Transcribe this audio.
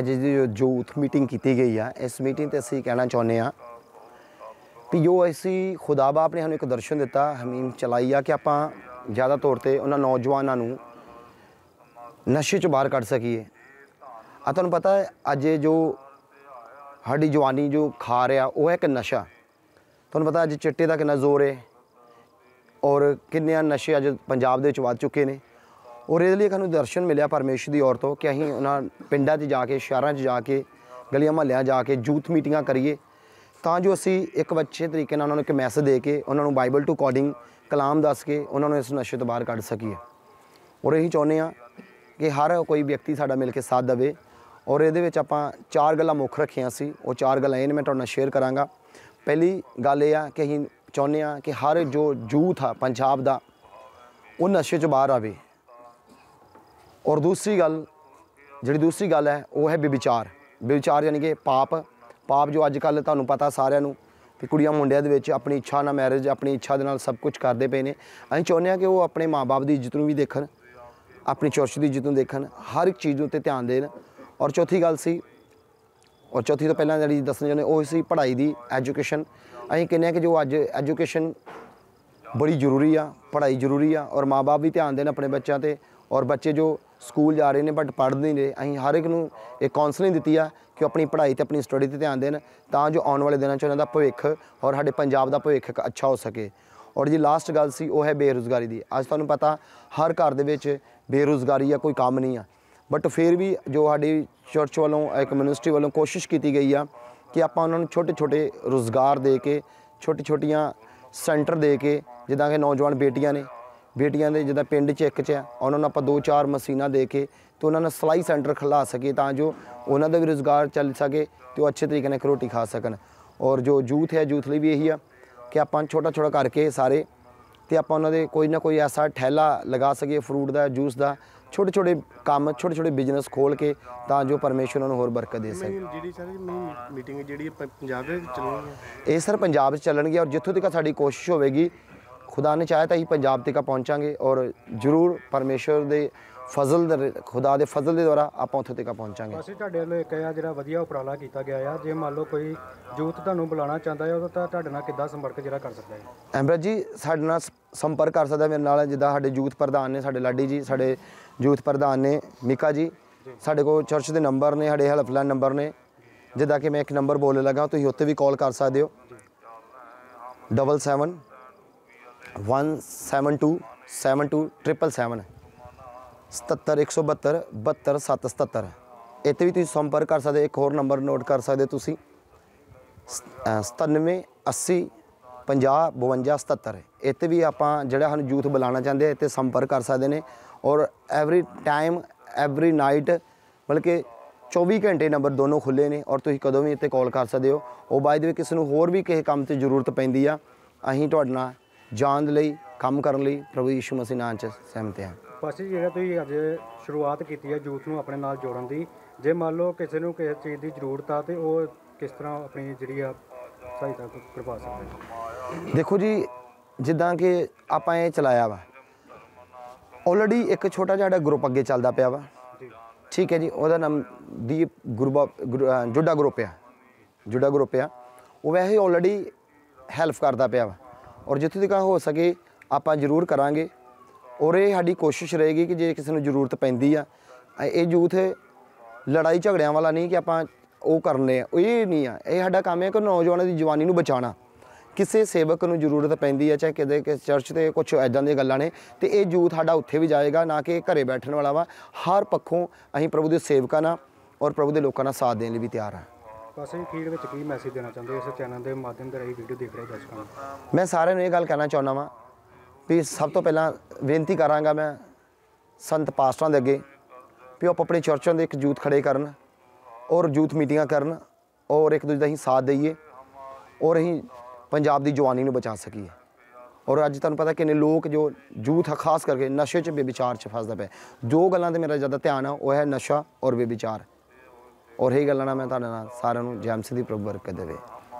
ਅੱਜ ਦੀ youth meeting ਕੀਤੀ ਗਈ ਆ ਇਸ ਮੀਟਿੰਗ ਤੇ ਅਸੀਂ ਕਹਿਣਾ ਚਾਹੁੰਦੇ ਆ ਕਿ ਜੋ ਅਸੀਂ ਖੁਦਾ ਬਾਪ ਨੇ ਸਾਨੂੰ ਇੱਕ ਦਰਸ਼ਨ ਦਿੱਤਾ ਹਮੀਮ ਚਲਾਈਆ ਕਿ ਆਪਾਂ ਜ਼ਿਆਦਾ ਤੌਰ ਤੇ ਉਹਨਾਂ ਨੌਜਵਾਨਾਂ ਨੂੰ ਨਸ਼ੇ ਚੋਂ ਬਾਹਰ ਕੱਢ ਸਕੀਏ ਆ ਤੁਹਾਨੂੰ ਪਤਾ ਹੈ ਅੱਜ ਜੋ ਸਾਡੀ ਜਵਾਨੀ ਜੋ ਖਾ ਰਿਆ ਉਹ ਹੈ ਇੱਕ ਨਸ਼ਾ ਤੁਹਾਨੂੰ ਪਤਾ ਅੱਜ ਚਿੱਟੇ ਦਾ ਕਿੰਨਾ ਜ਼ੋਰ ਹੈ ਔਰ ਕਿੰਨੇ ਨਸ਼ੇ ਅੱਜ ਪੰਜਾਬ ਦੇ ਵਿੱਚ ਵੱਧ ਚੁੱਕੇ ਨੇ ਔਰ ਇਹਦੇ ਲਈ ਸਾਨੂੰ ਦਰਸ਼ਨ ਮਿਲਿਆ ਪਰਮੇਸ਼ਰ ਦੀ ਔਰ ਤੋਂ ਕਿ ਅਸੀਂ ਉਹਨਾਂ ਪਿੰਡਾਂ 'ਚ ਜਾ ਕੇ ਸ਼ਹਿਰਾਂ 'ਚ ਜਾ ਕੇ ਗਲੀਆਂ ਮਹੱਲਿਆਂ ਜਾ ਕੇ ਯੂਥ ਮੀਟਿੰਗਾਂ ਕਰੀਏ ਤਾਂ ਜੋ ਅਸੀਂ ਇੱਕ ਬੱਚੇ ਤਰੀਕੇ ਨਾਲ ਉਹਨਾਂ ਨੂੰ ਇੱਕ ਮੈਸੇਜ ਦੇ ਕੇ ਉਹਨਾਂ ਨੂੰ ਬਾਈਬਲ ਟੂ ਅਕੋਰਡਿੰਗ ਕਲਾਮ ਦੱਸ ਕੇ ਉਹਨਾਂ ਨੂੰ ਇਸ ਨਸ਼ੇ ਤੋਂ ਬਾਹਰ ਕੱਢ ਸਕੀਏ ਔਰ ਇਹੀ ਚਾਹੁੰਦੇ ਆ ਕਿ ਹਰ ਕੋਈ ਵਿਅਕਤੀ ਸਾਡਾ ਮਿਲ ਕੇ ਸਾਥ ਦੇਵੇ ਔਰ ਇਹਦੇ ਵਿੱਚ ਆਪਾਂ ਚਾਰ ਗੱਲਾਂ ਮੁੱਖ ਰੱਖੀਆਂ ਸੀ ਉਹ ਚਾਰ ਗੱਲਾਂ ਇਹਨਾਂ ਮੈਂ ਤੁਹਾਡੇ ਨਾਲ ਸ਼ੇਅਰ ਕਰਾਂਗਾ ਪਹਿਲੀ ਗੱਲ ਇਹ ਆ ਕਿ ਅਸੀਂ ਚਾਹੁੰਦੇ ਆ ਕਿ ਹਰ ਜੋ ਯੂਥ ਆ ਪੰਜਾਬ ਦਾ ਉਹ ਨਸ਼ੇ 'ਚ ਬਾਹਰ ਆਵੇ ਔਰ ਦੂਸਰੀ ਗੱਲ ਜਿਹੜੀ ਦੂਸਰੀ ਗੱਲ ਹੈ ਉਹ ਹੈ ਵਿਚਾਰ ਵਿਚਾਰ ਯਾਨੀ ਕਿ ਪਾਪ ਪਾਪ ਜੋ ਅੱਜ ਕੱਲ ਤੁਹਾਨੂੰ ਪਤਾ ਸਾਰਿਆਂ ਨੂੰ ਕਿ ਕੁੜੀਆਂ ਮੁੰਡਿਆਂ ਦੇ ਵਿੱਚ ਆਪਣੀ ਇੱਛਾ ਨਾਲ ਮੈਰਿਜ ਆਪਣੀ ਇੱਛਾ ਦੇ ਨਾਲ ਸਭ ਕੁਝ ਕਰਦੇ ਪਏ ਨੇ ਅਸੀਂ ਚਾਹੁੰਦੇ ਹਾਂ ਕਿ ਉਹ ਆਪਣੇ ਮਾਪੇ ਦੀ ਇੱਜ਼ਤ ਨੂੰ ਵੀ ਦੇਖਣ ਆਪਣੀ ਚਰਚ ਦੀ ਇੱਜ਼ਤ ਨੂੰ ਦੇਖਣ ਹਰ ਇੱਕ ਚੀਜ਼ ਉੱਤੇ ਧਿਆਨ ਦੇਣ ਔਰ ਚੌਥੀ ਗੱਲ ਸੀ ਔਰ ਚੌਥੀ ਤੋਂ ਪਹਿਲਾਂ ਜਿਹੜੀ ਦੱਸਣੀ ਜਾਨੇ ਉਹ ਸੀ ਪੜ੍ਹਾਈ ਦੀ ਐਜੂਕੇਸ਼ਨ ਅਸੀਂ ਕਹਿੰਦੇ ਹਾਂ ਕਿ ਜੋ ਅੱਜ ਐਜੂਕੇਸ਼ਨ ਬੜੀ ਜ਼ਰੂਰੀ ਆ ਪੜ੍ਹਾਈ ਜ਼ਰੂਰੀ ਆ ਔਰ ਮਾਪੇ ਵੀ ਧਿਆਨ ਦੇਣ ਆਪਣੇ ਬੱਚਿਆਂ ਤੇ ਔਰ ਬੱਚੇ ਜੋ ਸਕੂਲ ਜਾ ਰਹੇ ਨੇ ਬਟ ਪੜ੍ਹ ਨਹੀਂ ਰਹੇ ਅਸੀਂ ਹਰ ਇੱਕ ਨੂੰ ਇੱਕ ਕਾਉਂਸਲਿੰਗ ਦਿੱਤੀ ਆ ਕਿ ਆਪਣੀ ਪੜ੍ਹਾਈ ਤੇ ਆਪਣੀ ਸਟੱਡੀ ਤੇ ਧਿਆਨ ਦੇਣ ਤਾਂ ਜੋ ਆਉਣ ਵਾਲੇ ਦਿਨਾਂ 'ਚ ਉਹਨਾਂ ਦਾ ਭਵਿੱਖ ਔਰ ਸਾਡੇ ਪੰਜਾਬ ਦਾ ਭਵਿੱਖ ਅੱਛਾ ਹੋ ਸਕੇ ਔਰ ਜੀ ਲਾਸਟ ਗੱਲ ਸੀ ਉਹ ਹੈ ਬੇਰੋਜ਼ਗਾਰੀ ਦੀ ਅੱਜ ਤੁਹਾਨੂੰ ਪਤਾ ਹਰ ਘਰ ਦੇ ਵਿੱਚ ਬੇਰੋਜ਼ਗਾਰੀ ਆ ਕੋਈ ਕੰਮ ਨਹੀਂ ਆ ਬਟ ਫਿਰ ਵੀ ਜੋ ਸਾਡੀ ਚਰਚ ਵੱਲੋਂ ਇੱਕ ਮਿਨਿਸਟਰੀ ਵੱਲੋਂ ਕੋਸ਼ਿਸ਼ ਕੀਤੀ ਗਈ ਆ ਕਿ ਆਪਾਂ ਉਹਨਾਂ ਨੂੰ ਛੋਟੇ-ਛੋਟੇ ਰੋਜ਼ਗਾਰ ਦੇ ਕੇ ਛੋਟੀ-ਛੋਟੀਆਂ ਸੈਂਟਰ ਦੇ ਕੇ ਜਿੱਦਾਂ ਕਿ ਨੌਜਵਾਨ ਬੇਟੀਆਂ ਨੇ ਬੇਟੀਆਂ ਦੇ ਜਿੱਦਾਂ ਪਿੰਡ 'ਚ ਇੱਕ 'ਚ ਆ ਉਹਨਾਂ ਨੂੰ ਆਪਾਂ ਦੋ ਚਾਰ ਮਸ਼ੀਨਾਂ ਦੇ ਕੇ ਤੇ ਉਹਨਾਂ ਨੂੰ ਸਲਾਈ ਸੈਂਟਰ ਖੁਲਾ ਸਕੀਏ ਤਾਂ ਜੋ ਉਹਨਾਂ ਦਾ ਵੀ ਰੋਜ਼ਗਾਰ ਚੱਲ ਸਕੇ ਤੇ ਉਹ ਅੱਛੇ ਤਰੀਕੇ ਨਾਲ ਰੋਟੀ ਖਾ ਸਕਣ ਔਰ ਜੋ ਯੂਥ ਹੈ ਯੂਥ ਲਈ ਵੀ ਇਹੀ ਆ ਕਿ ਆਪਾਂ ਛੋਟਾ ਛੋਟਾ ਕਰਕੇ ਸਾਰੇ ਤੇ ਆਪਾਂ ਉਹਨਾਂ ਦੇ ਕੋਈ ਨਾ ਕੋਈ ਐਸਾ ਠੈਲਾ ਲਗਾ ਸਕੀਏ ਫਰੂਟ ਦਾ ਜੂਸ ਦਾ ਛੋਟੇ ਛੋਟੇ ਕੰਮ ਛੋਟੇ ਛੋਟੇ ਬਿਜ਼ਨਸ ਖੋਲ ਕੇ ਤਾਂ ਜੋ ਪਰਮੇਸ਼ਰ ਉਹਨਾਂ ਨੂੰ ਹੋਰ ਬਰਕਤ ਦੇ ਸਕੇ ਜਿਹੜੀ ਸਰ ਮੀਟਿੰਗ ਜਿਹੜੀ ਪੰਜਾਬ ਵਿੱਚ ਚੱਲਣੀ ਹੈ ਇਹ ਸਰ ਪੰਜਾਬ ਵਿੱਚ ਚੱਲਣਗੇ ਔਰ ਜਿੱਥੋਂ ਤੱਕ ਸਾਡੀ ਕੋਸ਼ਿਸ਼ ਹੋਵੇਗੀ ਖੁਦਾ ਨੇ ਚਾਹਿਆ ਤਾਂ ਹੀ ਪੰਜਾਬ ਤੱਕ ਪਹੁੰਚਾਂਗੇ ਔਰ ਜ਼ਰੂਰ ਪਰਮੇਸ਼ਰ ਦੇ ਫਜ਼ਲ ਦੇ ਖੁਦਾ ਦੇ ਫਜ਼ਲ ਦੇ ਦੁਆਰਾ ਆਪਾਂ ਉੱਥੇ ਤੱਕ ਪਹੁੰਚਾਂਗੇ ਅਸੀਂ ਤੁਹਾਡੇ ਵੱਲੋਂ ਇੱਕ ਆ ਜਿਹੜਾ ਵਧੀਆ ਉਪਰਾਲਾ ਕੀਤਾ ਗਿਆ ਆ ਜੇ ਮੰਨ ਲਓ ਕੋਈ ਜੂਤ ਤੁਹਾਨੂੰ ਬੁਲਾਉਣਾ ਚਾਹੁੰਦਾ ਹੈ ਉਹ ਤਾਂ ਤੁਹਾਡੇ ਨਾਲ ਕਿੱਦਾਂ ਸੰਪਰਕ ਜਿਹੜਾ ਕਰ ਸਕਦਾ ਹੈ ਐਮਰਜ ਜੀ ਸਾਡੇ ਨਾਲ ਸੰਪਰਕ ਕਰ ਸਕਦਾ ਮੇਰੇ ਨਾਲ ਜਿੱਦਾਂ ਸਾਡੇ ਯੂਥ ਪ੍ਰਧਾਨ ਨੇ ਸਾਡੇ ਲਾਡੀ ਜੀ ਸਾਡੇ ਯੂਥ ਪ੍ਰਧਾਨ ਨੇ ਮਿਕਾ ਜੀ ਸਾਡੇ ਕੋਲ ਚਰਚ ਦੇ ਨੰਬਰ ਨੇ ਸਾਡੇ ਹੈਲਪਲਾਈਨ ਨੰਬਰ ਨੇ ਜਿੱਦਾਂ ਕਿ ਮੈਂ ਇੱਕ ਨੰਬਰ ਬੋਲਣ ਲੱਗਾ ਤੁਸੀਂ ਉੱਥੇ ਵੀ ਕਾਲ ਕਰ ਸਕਦੇ ਹੋ 77 172 72 777 ਇੱਥੇ ਵੀ ਤੁਸੀਂ ਸੰਪਰਕ ਕਰ ਸਕਦੇ ਇੱਕ ਹੋਰ ਨੰਬਰ ਨੋਟ ਕਰ ਸਕਦੇ ਤੁਸੀਂ 97 80 50 ਇੱਥੇ ਵੀ ਆਪਾਂ ਜਿਹੜਾ ਸਾਨੂੰ ਯੂਥ ਬੁਲਾਉਣਾ ਚਾਹੁੰਦੇ ਆ ਇੱਥੇ ਸੰਪਰਕ ਕਰ ਸਕਦੇ ਨੇ ਔਰ ਐਵਰੀ ਟਾਈਮ ਐਵਰੀ ਨਾਈਟ ਬਲਕਿ 24 ਘੰਟੇ ਨੰਬਰ ਦੋਨੋਂ ਖੁੱਲੇ ਨੇ ਔਰ ਤੁਸੀਂ ਕਦੋਂ ਵੀ ਇੱਥੇ ਕਾਲ ਕਰ ਸਕਦੇ ਹੋ ਉਹ ਬਾਈ ਦੇ ਵਿੱਚ ਕਿਸੇ ਨੂੰ ਹੋਰ ਵੀ ਕਿਸੇ ਕੰਮ ਤੇ ਜ਼ਰੂਰਤ ਪੈਂਦੀ ਆ ਅਸੀਂ ਤੁਹਾਡੇ ਨਾਲ ਜਾਣ ਦੇ ਲਈ ਕੰਮ ਕਰਨ ਲਈ ਪ੍ਰਭੂ ਯਿਸੂ ਮਸੀਹ ਨਾਮ 'ਚ ਸਹਿਮਤ ਹਾਂ ਪਾਸੇ ਜਿਹੜਾ ਤੁਸੀਂ ਅੱਜ ਸ਼ੁਰੂਆਤ ਕੀਤੀ ਹੈ ਯੂਥ ਨੂੰ ਆਪਣੇ ਨਾਲ ਜੋੜਨ ਦੀ ਜੇ ਮੰਨ ਲਓ ਕਿਸੇ ਨੂੰ ਕਿਸੇ ਚੀਜ਼ ਦੀ ਜ਼ਰੂਰਤ ਆ ਤੇ ਉਹ ਕਿਸ ਤਰ੍ਹਾਂ ਆਪਣੀ ਜਿਹੜੀ ਆ ਸਹਾਇਤਾ ਕਰਵਾ ਸਕਦੇ ਦੇਖੋ ਜੀ ਜਿੱਦਾਂ ਕਿ ਆਪਾਂ ਇਹ ਚਲਾਇਆ ਵਾ ਆਲਰੇਡੀ ਇੱਕ ਛੋਟਾ ਜਿਹਾ ਗਰੁੱਪ ਅੱਗੇ ਚੱਲਦਾ ਪਿਆ ਵਾ ਠੀਕ ਹੈ ਜੀ ਉਹਦਾ ਨਾਮ ਦੀਪ ਗੁਰਬਾ ਜੁੱਡਾ ਗਰੁੱਪ ਆ ਜੁੱਡਾ ਗਰੁੱਪ ਆ ਉਹ ਵੈਸੇ ਆਲਰੇਡੀ ਹੈਲਪ ਕਰਦਾ ਪਿਆ ਵਾ ਔਰ ਜਿੱਥੇ ਤੱਕ ਹੋ ਸਕੇ ਆਪਾਂ ਜ਼ਰੂਰ ਕਰਾਂਗੇ ਔਰ ਇਹ ਸਾਡੀ ਕੋਸ਼ਿਸ਼ ਰਹੇਗੀ ਕਿ ਜੇ ਕਿਸੇ ਨੂੰ ਜ਼ਰੂਰਤ ਪੈਂਦੀ ਆ ਇਹ ਯੂਥ ਲੜਾਈ ਝਗੜਿਆਂ ਵਾਲਾ ਨਹੀਂ ਕਿ ਆਪਾਂ ਉਹ ਕਰਨੇ ਆ ਇਹ ਨਹੀਂ ਆ ਇਹ ਸਾਡਾ ਕੰਮ ਹੈ ਕਿ ਨੌਜਵਾਨਾਂ ਦੀ ਜਵਾਨੀ ਨੂੰ ਬਚਾਉਣਾ ਕਿਸੇ ਸੇਵਕ ਨੂੰ ਜ਼ਰੂਰਤ ਪੈਂਦੀ ਆ ਚਾਹੇ ਕਿਤੇ ਕਿ ਚਰਚ ਤੇ ਕੁਝ ਐਦਾਂ ਦੀਆਂ ਗੱਲਾਂ ਨੇ ਤੇ ਇਹ ਯੂਥ ਸਾਡਾ ਉੱਥੇ ਵੀ ਜਾਏਗਾ ਨਾ ਕਿ ਘਰੇ ਬੈਠਣ ਵਾਲਾ ਵਾ ਹਰ ਪੱਖੋਂ ਅਸੀਂ ਪ੍ਰਭੂ ਦੇ ਸੇਵਕਾਂ ਨਾਲ ਔਰ ਪ੍ਰਭੂ ਦੇ ਲੋਕਾਂ ਨਾਲ ਸਾਥ ਦੇਣ ਲਈ ਵੀ ਤਿਆਰ ਆ ਅਸੀਂ ਖੀਰ ਵਿੱਚ ਕੀ ਮੈਸੇਜ ਦੇਣਾ ਚਾਹੁੰਦੇ ਇਸ ਚੈਨਲ ਦੇ ਮਾਧਿਅਮ ਦੇ ਰਾਹੀਂ ਵੀਡੀਓ ਦੇਖ ਰਹੇ ਦਰਸ਼ਕਾਂ ਨੂੰ ਮੈਂ ਸਾਰਿਆਂ ਨੂੰ ਇਹ ਗੱਲ ਕਹਿਣਾ ਚਾਹੁੰਦਾ ਵਾਂ ਵੀ ਸਭ ਤੋਂ ਪਹਿਲਾਂ ਬੇਨਤੀ ਕਰਾਂਗਾ ਮੈਂ ਸੰਤ ਪਾਸਟਰਾਂ ਦੇ ਅੱਗੇ ਵੀ ਉਹ ਆਪਣੇ ਚਰਚਾਂ ਦੇ ਇੱਕ ਜੂਥ ਖੜੇ ਕਰਨ ਔਰ ਜੂਥ ਮੀਟਿੰਗਾਂ ਕਰਨ ਔਰ ਇੱਕ ਦੂਜੇ ਦਾ ਹੀ ਸਾਥ ਦਈਏ ਔਰ ਅਸੀਂ ਪੰਜਾਬ ਦੀ ਜਵਾਨੀ ਨੂੰ ਬਚਾ ਸਕੀਏ ਔਰ ਅੱਜ ਤੁਹਾਨੂੰ ਪਤਾ ਕਿੰਨੇ ਲੋਕ ਜੋ ਜੂਥ ਖਾਸ ਕਰਕੇ ਨਸ਼ੇ 'ਚ ਬੇਵਿਚਾਰ 'ਚ ਫਸਦਾ ਪਿਆ ਦੋ ਗੱਲਾਂ ਤੇ ਮੇਰਾ ਜ਼ਿਆਦਾ ਧਿਆਨ ਆ ਉਹ ਹੈ ਨਸ਼ਾ ਔਰ ਬੇਵਿਚਾਰ ਔਰ ਇਹ ਗੱਲਾਂ ਨਾਲ ਮੈਂ ਤੁਹਾਡੇ ਨਾਲ ਸਾਰਿਆਂ ਨੂੰ ਜੈਮਸ ਦੀ ਪ੍ਰਭ ਬਰਕਤ ਦੇਵੇ